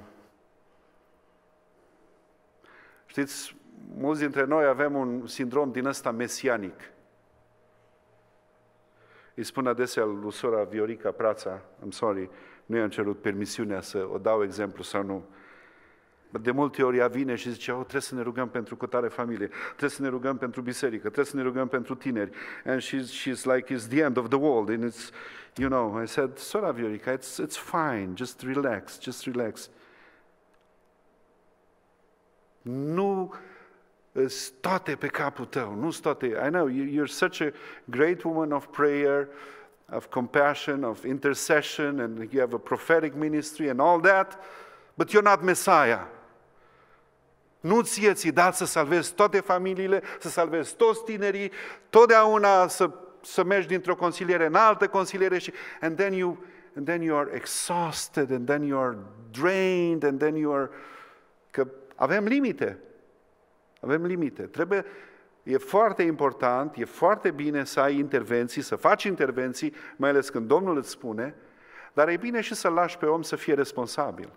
știți, mulți dintre noi avem un sindrom din ăsta mesianic. Îi spun adesea lui sora Viorica Prața, I'm sorry, nu i-am cerut permisiunea să o dau exemplu sau nu, de multe ori ea vine și zice, oh, trebuie să ne rugăm pentru cutare familie, trebuie să ne rugăm pentru biserică, trebuie să ne rugăm pentru tineri. And she's, she's like, it's the end of the world. And it's, you know, I said, sora Viorica, it's, it's fine, just relax, just relax. Nu toate pe capul tău, nu toate. I know, you're such a great woman of prayer, of compassion, of intercession, and you have a prophetic ministry and all that, but you're not Messiah. Nu ție ți dat să salvezi toate familiile, să salvezi toți tinerii, totdeauna să, să mergi dintr-o consiliere în altă consiliere și and then you and then you are exhausted and then you are drained and then you are că avem limite. Avem limite. Trebuie E foarte important, e foarte bine să ai intervenții, să faci intervenții, mai ales când Domnul îți spune, dar e bine și să lași pe om să fie responsabil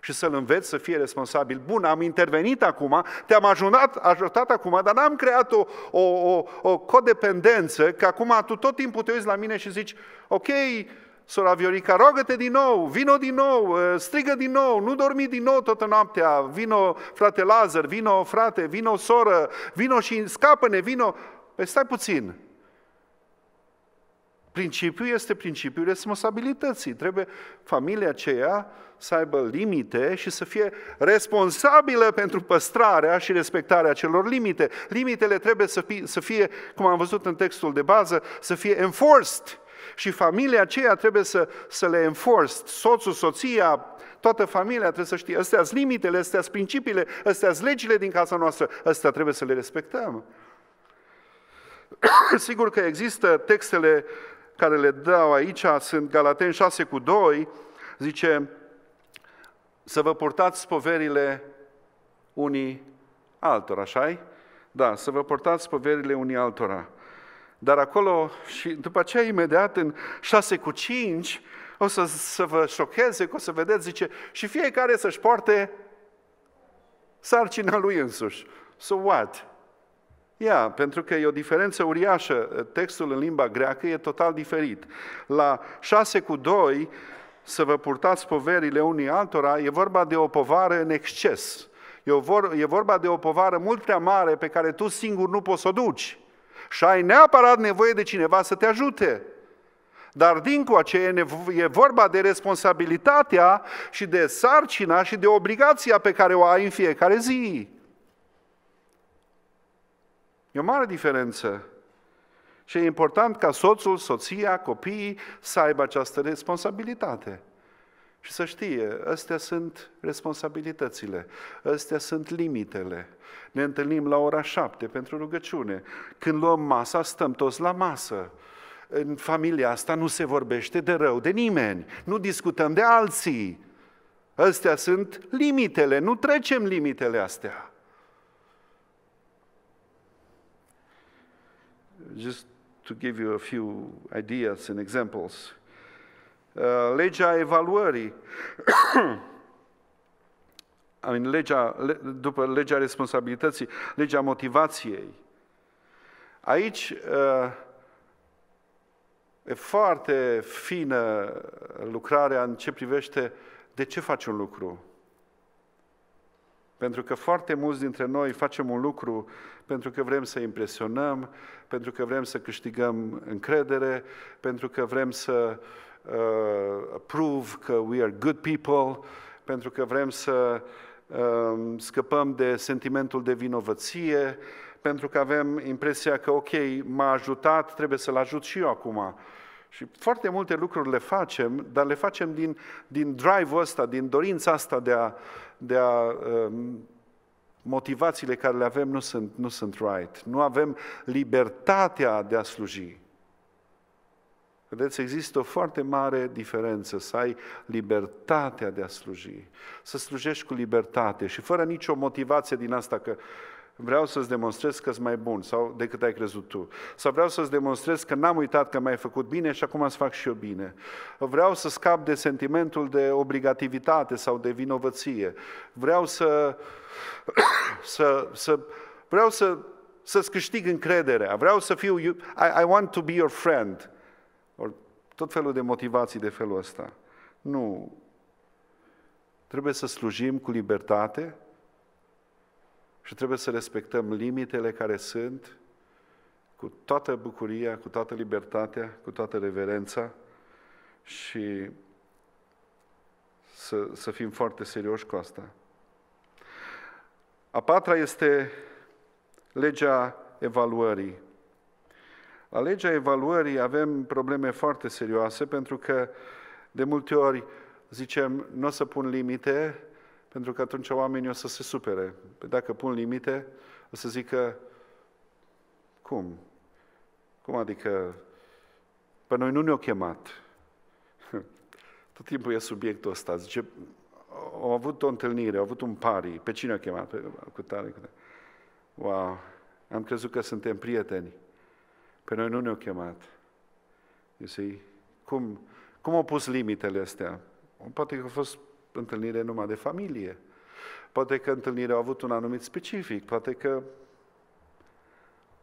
și să-l înveți să fie responsabil. Bun, am intervenit acum, te-am ajutat, ajutat acum, dar n-am creat o, o, o, o codependență, că acum tu tot timpul te uiți la mine și zici, ok, sora Viorica, roagă-te din nou, vino din nou, ă, strigă din nou, nu dormi din nou toată noaptea, vino frate Lazar, vino frate, vino soră, vino și scapă-ne, vino... Păi stai puțin, Principiul este principiul responsabilității. Trebuie familia aceea să aibă limite și să fie responsabilă pentru păstrarea și respectarea celor limite. Limitele trebuie să fie, să fie cum am văzut în textul de bază, să fie enforced. Și familia aceea trebuie să, să le enforced. Soțul, soția, toată familia trebuie să știe. Astea sunt limitele, astea sunt principiile, astea sunt legile din casa noastră. Astea trebuie să le respectăm. Sigur că există textele care le dau aici sunt Galaten 6 cu 2, zice, să vă portați poverile unii altora, așa -i? Da, să vă portați poverile unii altora. Dar acolo, și după aceea imediat în 6 cu 5, o să, să vă șocheze, că o să vedeți, zice, și fiecare să-și poarte sarcina lui însuși. So what? Ia, pentru că e o diferență uriașă. Textul în limba greacă e total diferit. La 6 cu 2, să vă purtați poverile unii altora, e vorba de o povară în exces. E, vor, e vorba de o povară mult prea mare pe care tu singur nu poți să o duci. Și ai neapărat nevoie de cineva să te ajute. Dar din cu aceea e vorba de responsabilitatea și de sarcina și de obligația pe care o ai în fiecare zi. E o mare diferență. Și e important ca soțul, soția, copiii să aibă această responsabilitate. Și să știe, astea sunt responsabilitățile, astea sunt limitele. Ne întâlnim la ora șapte pentru rugăciune. Când luăm masa, stăm toți la masă. În familia asta nu se vorbește de rău de nimeni, nu discutăm de alții. Astea sunt limitele, nu trecem limitele astea. just to give you a few ideas and examples. Uh, legea evaluării. I mean, legea, le, după legea responsabilității, legea motivației. Aici uh, e foarte fină lucrarea în ce privește de ce faci un lucru. Pentru că foarte mulți dintre noi facem un lucru pentru că vrem să impresionăm, pentru că vrem să câștigăm încredere, pentru că vrem să uh, prove că we are good people, pentru că vrem să uh, scăpăm de sentimentul de vinovăție, pentru că avem impresia că, ok, m-a ajutat, trebuie să-l ajut și eu acum. Și foarte multe lucruri le facem, dar le facem din, din drive-ul ăsta, din dorința asta de a, de a um, motivațiile care le avem nu sunt, nu sunt right. Nu avem libertatea de a sluji. Vedeți, există o foarte mare diferență să ai libertatea de a sluji, să slujești cu libertate și fără nicio motivație din asta că vreau să-ți demonstrez că-s mai bun sau decât ai crezut tu. Sau vreau să-ți demonstrez că n-am uitat că mai ai făcut bine și acum îți fac și eu bine. Vreau să scap de sentimentul de obligativitate sau de vinovăție. Vreau să, să, să, vreau să, să-ți câștig încrederea. Vreau să fiu, I, I want to be your friend. Or, tot felul de motivații de felul ăsta. Nu. Trebuie să slujim cu libertate, și trebuie să respectăm limitele care sunt cu toată bucuria, cu toată libertatea, cu toată reverența și să, să fim foarte serioși cu asta. A patra este legea evaluării. La legea evaluării avem probleme foarte serioase pentru că de multe ori zicem, nu o să pun limite, pentru că atunci oamenii o să se supere. Păi dacă pun limite, o să zică, cum? Cum adică? Pe noi nu ne-au chemat. Tot timpul e subiectul ăsta. Zice, au avut o întâlnire, au avut un pari. Pe cine a chemat? Pe, păi, cu tare, cu tare. Wow! Am crezut că suntem prieteni. Pe noi nu ne-au chemat. You see? Cum, cum au pus limitele astea? Poate că au fost întâlnire numai de familie. Poate că întâlnirea a avut un anumit specific, poate că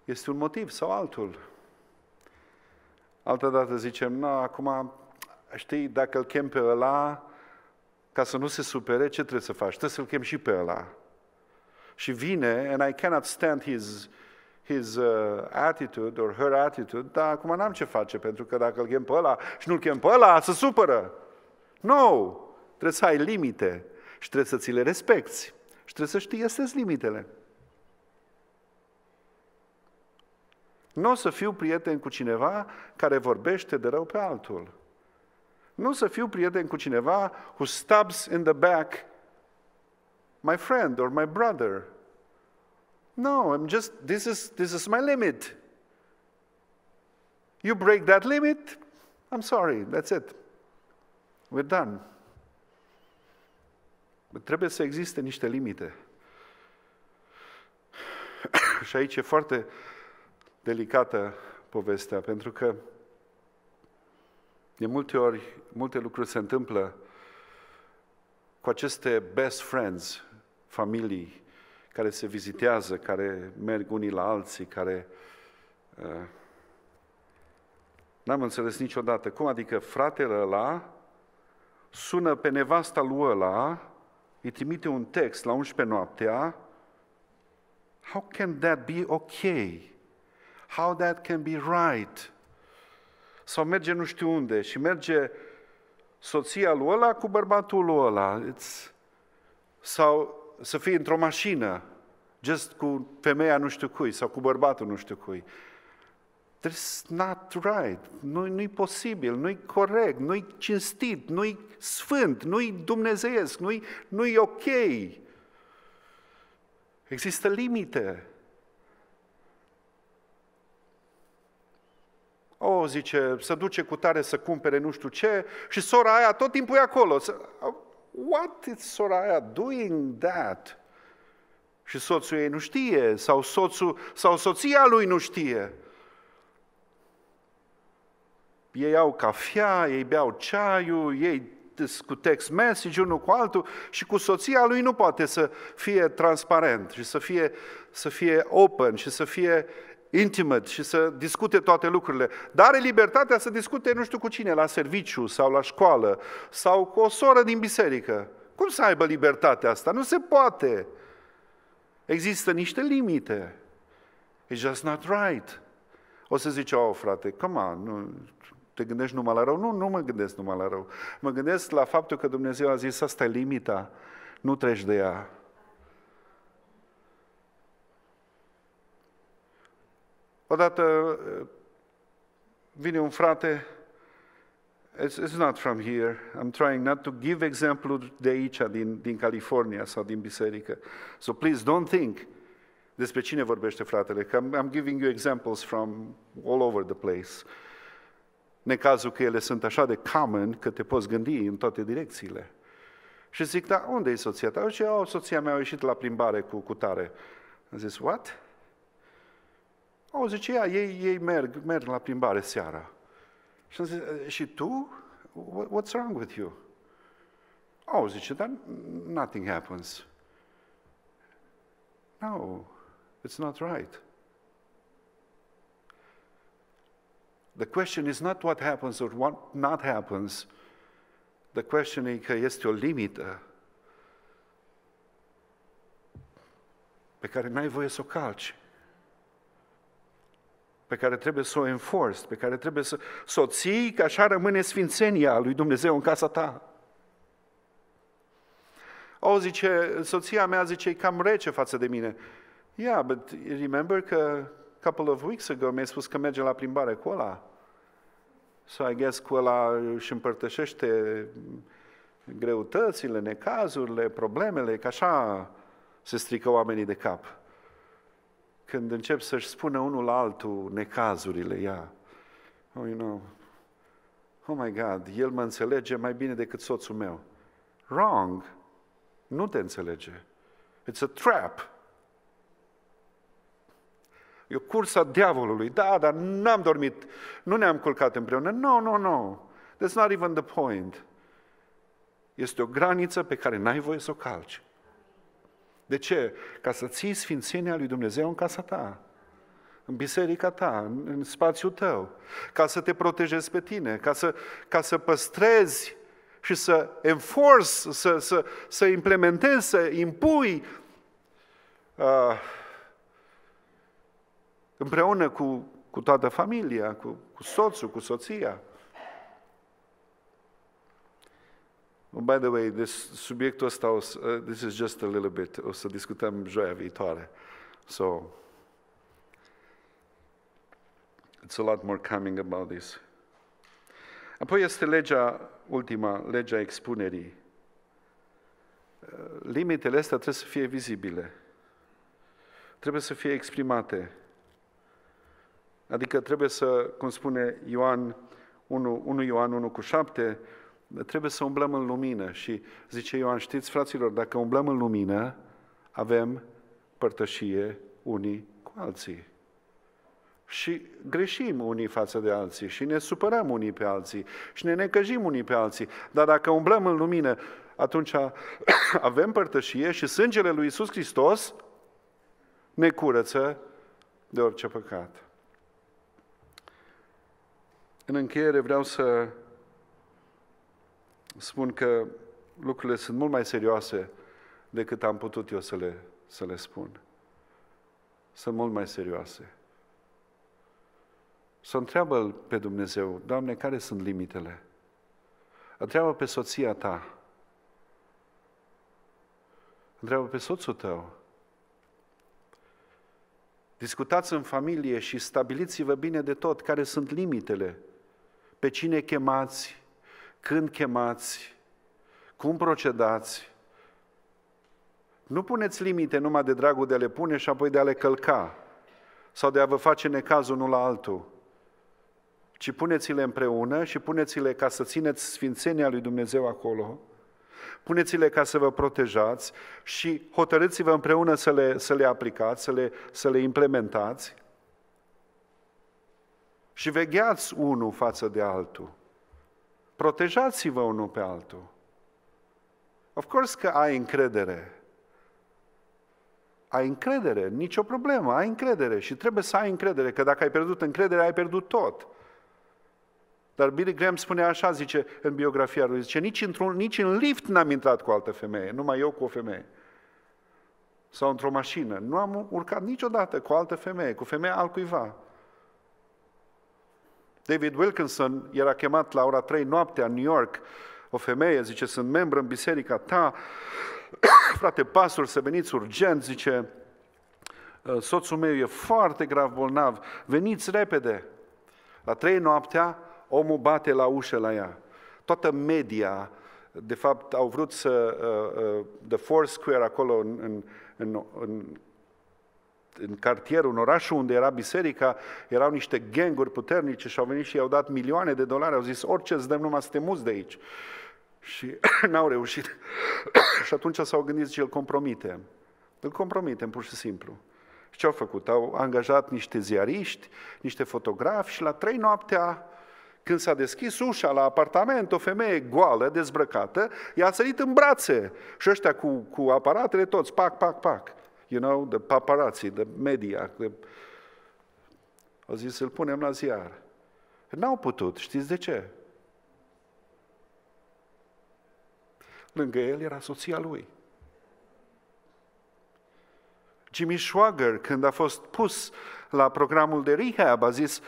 este un motiv sau altul. Altă dată zicem, nu, acum, știi, dacă îl chem pe ăla, ca să nu se supere, ce trebuie să faci? Trebuie să-l chem și pe ăla. Și vine, and I cannot stand his, his uh, attitude or her attitude, dar acum n-am ce face, pentru că dacă îl chem pe ăla și nu-l chem pe ăla, se supără. No! Trebuie să ai limite și trebuie să ți le respecti și trebuie să știi astea limitele. Nu o să fiu prieten cu cineva care vorbește de rău pe altul. Nu o să fiu prieten cu cineva who stabs in the back my friend or my brother. No, I'm just, this is, this is my limit. You break that limit, I'm sorry, that's it. We're done. Trebuie să existe niște limite. și aici e foarte delicată povestea, pentru că de multe ori, multe lucruri se întâmplă cu aceste best friends, familii care se vizitează, care merg unii la alții, care... Uh, n-am înțeles niciodată. Cum adică fratele ăla sună pe nevasta lui ăla îi trimite un text la 11 noaptea, how can that be okay? How that can be right? Sau merge nu știu unde și merge soția lui ăla cu bărbatul lui ăla. It's... Sau să fie într-o mașină, just cu femeia nu știu cui sau cu bărbatul nu știu cui. There's not right, nu, nu-i posibil, nu-i corect, nu-i cinstit, nu-i sfânt, nu-i dumnezeiesc, nu-i, nu-i ok. Există limite. O, zice, să duce cu tare să cumpere nu știu ce și sora aia tot timpul e acolo. What is sora aia doing that? Și soțul ei nu știe, sau, soțul, sau soția lui nu știe. Ei au cafea, ei beau ceaiul, ei cu text message unul cu altul și cu soția lui nu poate să fie transparent și să fie, să fie open și să fie intimate și să discute toate lucrurile. Dar are libertatea să discute nu știu cu cine, la serviciu sau la școală sau cu o soră din biserică. Cum să aibă libertatea asta? Nu se poate. Există niște limite. It's just not right. O să zice, oh frate, come on, nu, te gândești numai la rău. Nu, nu mă gândesc numai la rău. Mă gândesc la faptul că Dumnezeu a zis, asta e limita, nu treci de ea. Odată vine un frate, it's, it's not from here, I'm trying not to give example de aici, din, din California sau din biserică. So please don't think despre cine vorbește fratele, că I'm, I'm giving you examples from all over the place necazul că ele sunt așa de common că te poți gândi în toate direcțiile. Și zic, da, unde e soția ta? Și zic, oh, soția mea a ieșit la plimbare cu cutare. Am zis, what? O, zice, ea, ei, ei merg, merg la plimbare seara. Și am zis, eh, și tu? What's wrong with you? O, zice, dar nothing happens. No, it's not right. The question is not what happens or what not happens. The question is că este o limită pe care n-ai voie să o calci, pe care trebuie să o enforce, pe care trebuie să, să o ții, că așa rămâne sfințenia lui Dumnezeu în casa ta. O, zice, soția mea zice, e cam rece față de mine. Yeah, but remember că couple of weeks ago mi-ai spus că merge la plimbare cu ăla. So I guess cu ăla își împărtășește greutățile, necazurile, problemele, că așa se strică oamenii de cap. Când încep să-și spună unul la altul necazurile, ia, oh, you know, oh my God, el mă înțelege mai bine decât soțul meu. Wrong. Nu te înțelege. It's a trap. E a diavolului. Da, dar n-am dormit, nu ne-am culcat împreună. No, no, no. That's not even the point. Este o graniță pe care n-ai voie să o calci. De ce? Ca să ții sfințenia lui Dumnezeu în casa ta, în biserica ta, în, în spațiul tău, ca să te protejezi pe tine, ca să, ca să păstrezi și să enforce, să, să, să implementezi, să impui uh, împreună cu, cu toată familia, cu, cu soțul, cu soția. Oh, by the way, this, subiectul ăsta, o, uh, this is just a little bit, o să discutăm joia viitoare. So, it's a lot more coming about this. Apoi este legea ultima, legea expunerii. Uh, limitele astea trebuie să fie vizibile. Trebuie să fie exprimate. Adică trebuie să, cum spune Ioan 1, 1 Ioan 1 cu 7, trebuie să umblăm în lumină. Și zice Ioan, știți, fraților, dacă umblăm în lumină, avem părtășie unii cu alții. Și greșim unii față de alții și ne supărăm unii pe alții și ne necăjim unii pe alții. Dar dacă umblăm în lumină, atunci avem părtășie și sângele lui Isus Hristos ne curăță de orice păcat. În încheiere vreau să spun că lucrurile sunt mult mai serioase decât am putut eu să le, să le spun. Sunt mult mai serioase. Să întreabă pe Dumnezeu, Doamne, care sunt limitele? Întreabă pe soția ta. Întreabă pe soțul tău. Discutați în familie și stabiliți-vă bine de tot care sunt limitele pe cine chemați, când chemați, cum procedați. Nu puneți limite numai de dragul de a le pune și apoi de a le călca sau de a vă face necaz unul la altul, ci puneți-le împreună și puneți-le ca să țineți sfințenia lui Dumnezeu acolo, puneți-le ca să vă protejați și hotărâți-vă împreună să le, să le aplicați, să le, să le implementați și vegheați unul față de altul. Protejați-vă unul pe altul. Of course că ai încredere. Ai încredere, nicio problemă, ai încredere și trebuie să ai încredere, că dacă ai pierdut încredere, ai pierdut tot. Dar Billy Graham spune așa, zice în biografia lui, zice, nici, într-un, nici în lift n-am intrat cu altă femeie, numai eu cu o femeie. Sau într-o mașină. Nu am urcat niciodată cu altă femeie, cu femeia altcuiva. David Wilkinson era chemat la ora 3 noaptea în New York. O femeie zice, sunt membru în biserica ta, frate pastor, să veniți urgent, zice, ă, soțul meu e foarte grav bolnav, veniți repede. La trei noaptea, omul bate la ușă la ea. Toată media, de fapt, au vrut să, uh, uh, the Square, acolo în, în, în, în în cartier, în orașul unde era biserica, erau niște ganguri puternice și au venit și i-au dat milioane de dolari, au zis orice îți dăm numai să te muți de aici. Și n-au reușit. și atunci s-au gândit, și îl compromite. Îl compromitem, pur și simplu. Și ce au făcut? Au angajat niște ziariști, niște fotografi și la trei noaptea, când s-a deschis ușa la apartament, o femeie goală, dezbrăcată, i-a sărit în brațe. Și ăștia cu, cu aparatele toți, pac, pac, pac you know, de paparazzi, de media. De... A zis să-l punem la ziar. N-au putut, știți de ce? Lângă el era soția lui. Jimmy Schwager, când a fost pus la programul de rehab, a zis,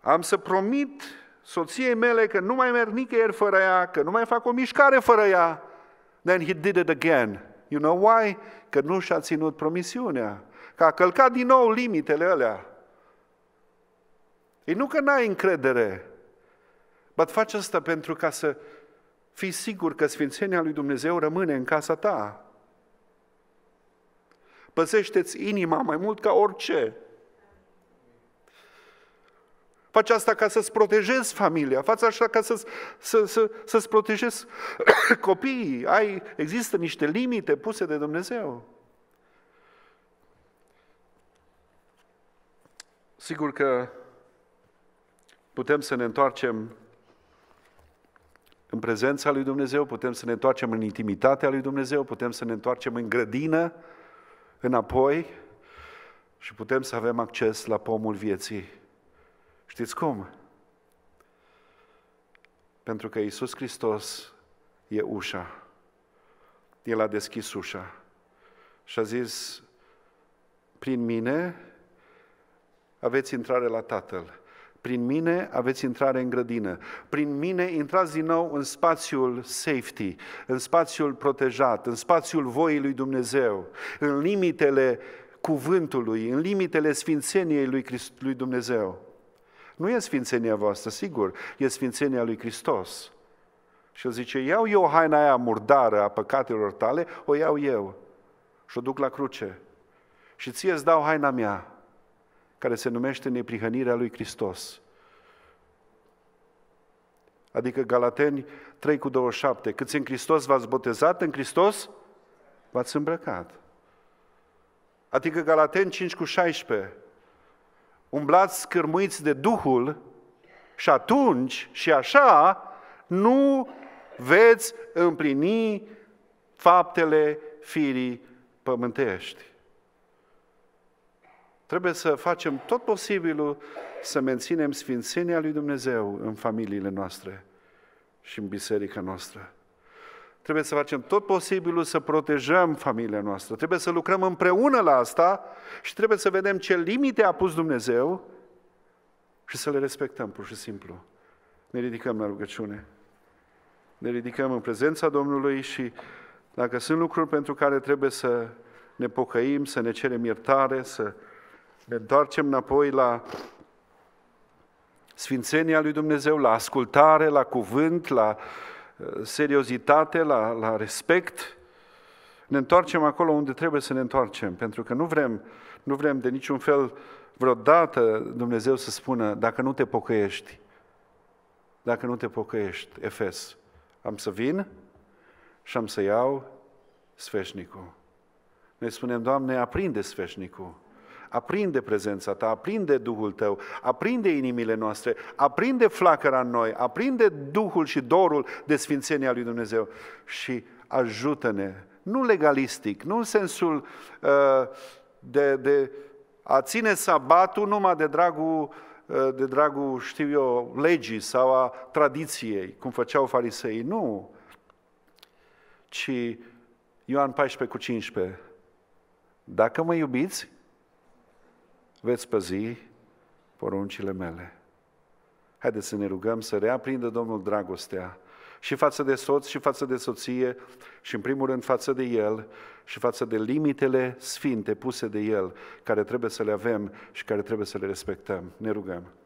am să promit soției mele că nu mai merg nicăieri fără ea, că nu mai fac o mișcare fără ea. Then he did it again. You know why? Că nu și-a ținut promisiunea. Că a călcat din nou limitele alea. E nu că n-ai încredere, but faci asta pentru ca să fii sigur că Sfințenia lui Dumnezeu rămâne în casa ta. Păzește-ți inima mai mult ca orice. Faci asta ca să-ți protejezi familia, faci asta ca să-ți, să, să, să-ți protejezi copiii. Ai, există niște limite puse de Dumnezeu. Sigur că putem să ne întoarcem în prezența lui Dumnezeu, putem să ne întoarcem în intimitatea lui Dumnezeu, putem să ne întoarcem în grădină, înapoi și putem să avem acces la pomul vieții. Știți cum? Pentru că Isus Hristos e ușa. El a deschis ușa și a zis, prin mine aveți intrare la Tatăl. Prin mine aveți intrare în grădină. Prin mine intrați din nou în spațiul safety, în spațiul protejat, în spațiul voii lui Dumnezeu, în limitele cuvântului, în limitele sfințeniei lui, Christ, lui Dumnezeu. Nu e sfințenia voastră, sigur, e sfințenia lui Hristos. Și el zice, iau eu haina aia murdară a păcatelor tale, o iau eu și o duc la cruce. Și ție îți dau haina mea, care se numește neprihănirea lui Hristos. Adică Galateni 3 cu 27, câți în Hristos v-ați botezat, în Hristos v-ați îmbrăcat. Adică Galateni 5 cu 16, umblați scârmuiți de Duhul și atunci și așa nu veți împlini faptele firii pământești. Trebuie să facem tot posibilul să menținem sfințenia lui Dumnezeu în familiile noastre și în biserica noastră. Trebuie să facem tot posibilul să protejăm familia noastră. Trebuie să lucrăm împreună la asta și trebuie să vedem ce limite a pus Dumnezeu și să le respectăm pur și simplu. Ne ridicăm la rugăciune. Ne ridicăm în prezența Domnului și dacă sunt lucruri pentru care trebuie să ne pocăim, să ne cerem iertare, să ne întoarcem înapoi la sfințenia lui Dumnezeu, la ascultare, la cuvânt, la seriozitate, la, la respect, ne întoarcem acolo unde trebuie să ne întoarcem, pentru că nu vrem, nu vrem de niciun fel vreodată Dumnezeu să spună, dacă nu te pocăiești, dacă nu te pocăiești, Efes, am să vin și am să iau sfeșnicul. Ne spunem, Doamne, aprinde sfeșnicul aprinde prezența ta, aprinde Duhul tău, aprinde inimile noastre, aprinde flacăra în noi, aprinde Duhul și dorul de sfințenia lui Dumnezeu și ajută-ne, nu legalistic, nu în sensul uh, de, de a ține sabatul numai de dragul uh, de dragul, știu eu, legii sau a tradiției, cum făceau fariseii. Nu! Ci Ioan 14 cu 15. Dacă mă iubiți, veți păzi poruncile mele. Haideți să ne rugăm să reaprindă Domnul dragostea și față de soț și față de soție și în primul rând față de el și față de limitele sfinte puse de el care trebuie să le avem și care trebuie să le respectăm. Ne rugăm.